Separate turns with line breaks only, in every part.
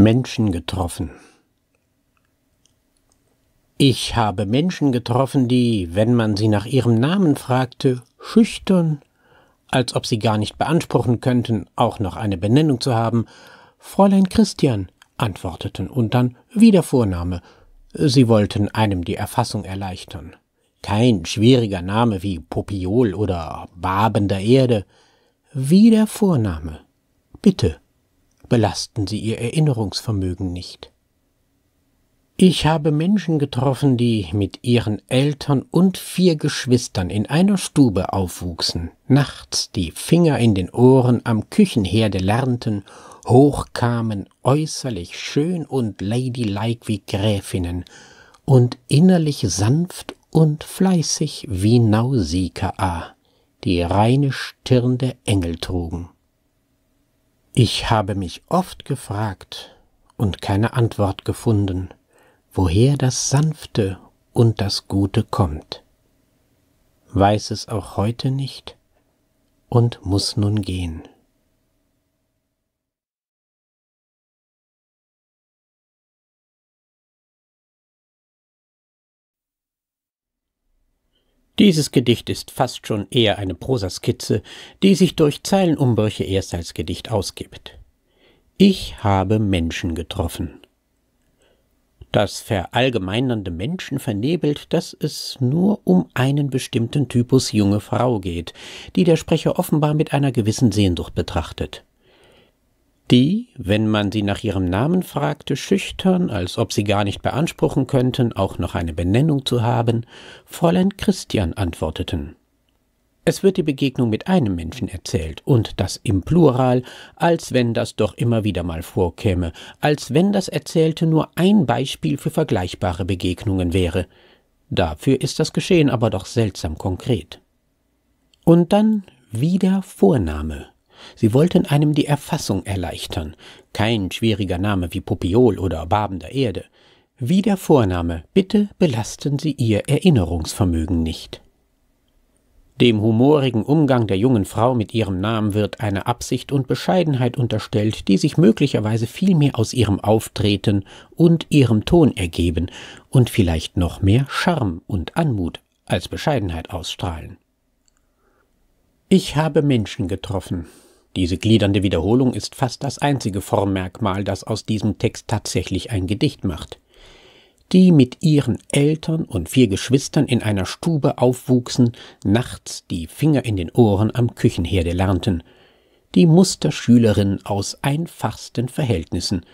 Menschen getroffen. Ich habe Menschen getroffen, die, wenn man sie nach ihrem Namen fragte, schüchtern, als ob sie gar nicht beanspruchen könnten, auch noch eine Benennung zu haben, Fräulein Christian antworteten und dann wieder Vorname. Sie wollten einem die Erfassung erleichtern. Kein schwieriger Name wie Popiol oder Babender der Erde. Wieder Vorname. Bitte, belasten sie ihr Erinnerungsvermögen nicht. Ich habe Menschen getroffen, die mit ihren Eltern und vier Geschwistern in einer Stube aufwuchsen, nachts die Finger in den Ohren am Küchenherde lernten, hochkamen, äußerlich schön und ladylike wie Gräfinnen und innerlich sanft und fleißig wie Nausikaa, die reine Stirn der Engel trugen. Ich habe mich oft gefragt und keine Antwort gefunden, woher das Sanfte und das Gute kommt. Weiß es auch heute nicht und muss nun gehen. Dieses Gedicht ist fast schon eher eine Prosaskizze, die sich durch Zeilenumbrüche erst als Gedicht ausgibt. Ich habe Menschen getroffen. Das verallgemeinernde Menschen vernebelt, dass es nur um einen bestimmten Typus junge Frau geht, die der Sprecher offenbar mit einer gewissen Sehnsucht betrachtet die, wenn man sie nach ihrem Namen fragte, schüchtern, als ob sie gar nicht beanspruchen könnten, auch noch eine Benennung zu haben, Fräulein Christian antworteten. Es wird die Begegnung mit einem Menschen erzählt, und das im Plural, als wenn das doch immer wieder mal vorkäme, als wenn das Erzählte nur ein Beispiel für vergleichbare Begegnungen wäre. Dafür ist das Geschehen aber doch seltsam konkret. Und dann wieder Vorname, Sie wollten einem die Erfassung erleichtern. Kein schwieriger Name wie Popiol oder Babender Erde. Wie der Vorname, bitte belasten Sie Ihr Erinnerungsvermögen nicht. Dem humorigen Umgang der jungen Frau mit ihrem Namen wird eine Absicht und Bescheidenheit unterstellt, die sich möglicherweise vielmehr aus ihrem Auftreten und ihrem Ton ergeben und vielleicht noch mehr Charme und Anmut als Bescheidenheit ausstrahlen. Ich habe Menschen getroffen, diese gliedernde Wiederholung ist fast das einzige Formmerkmal, das aus diesem Text tatsächlich ein Gedicht macht. Die mit ihren Eltern und vier Geschwistern in einer Stube aufwuchsen, nachts die Finger in den Ohren am Küchenherde lernten. Die Musterschülerin aus einfachsten Verhältnissen.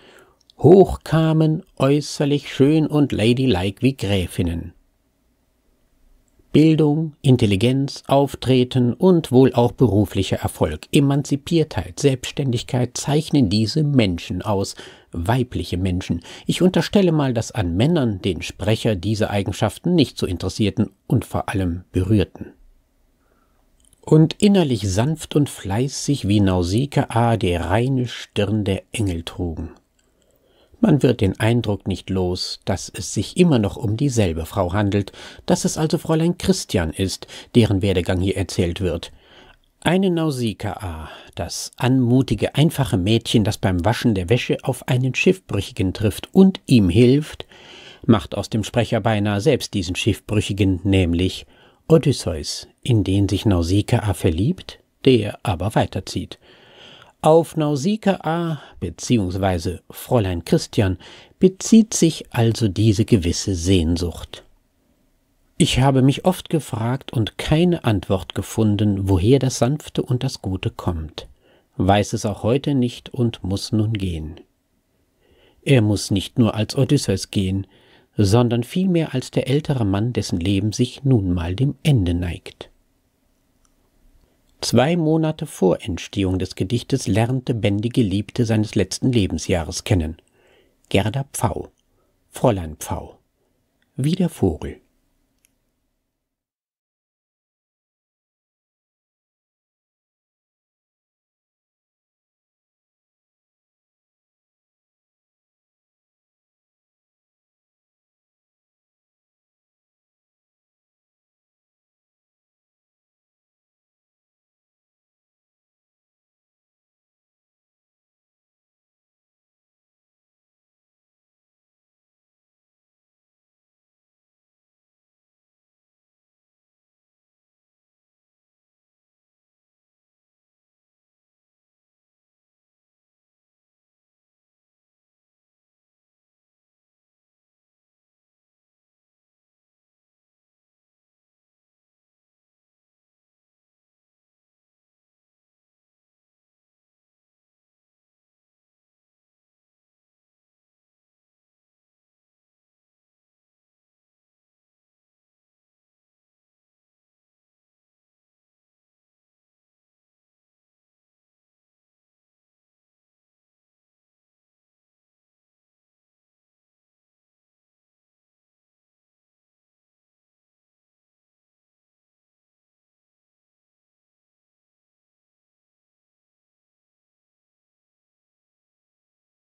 Hochkamen, äußerlich schön und ladylike wie Gräfinnen. Bildung, Intelligenz, Auftreten und wohl auch beruflicher Erfolg, Emanzipiertheit, Selbstständigkeit zeichnen diese Menschen aus, weibliche Menschen. Ich unterstelle mal, dass an Männern den Sprecher diese Eigenschaften nicht so interessierten und vor allem berührten. Und innerlich sanft und fleißig wie Nausikaa die reine Stirn der Engel trugen. Man wird den Eindruck nicht los, dass es sich immer noch um dieselbe Frau handelt, dass es also Fräulein Christian ist, deren Werdegang hier erzählt wird. Eine Nausikaa, das anmutige, einfache Mädchen, das beim Waschen der Wäsche auf einen Schiffbrüchigen trifft und ihm hilft, macht aus dem Sprecher beinahe selbst diesen Schiffbrüchigen, nämlich Odysseus, in den sich Nausikaa verliebt, der aber weiterzieht. Auf Nausikaa bzw. Fräulein Christian bezieht sich also diese gewisse Sehnsucht. Ich habe mich oft gefragt und keine Antwort gefunden, woher das Sanfte und das Gute kommt, weiß es auch heute nicht und muss nun gehen. Er muss nicht nur als Odysseus gehen, sondern vielmehr als der ältere Mann, dessen Leben sich nun mal dem Ende neigt. Zwei Monate vor Entstehung des Gedichtes lernte Bendy Geliebte seines letzten Lebensjahres kennen. Gerda Pfau, Fräulein Pfau, wie der Vogel.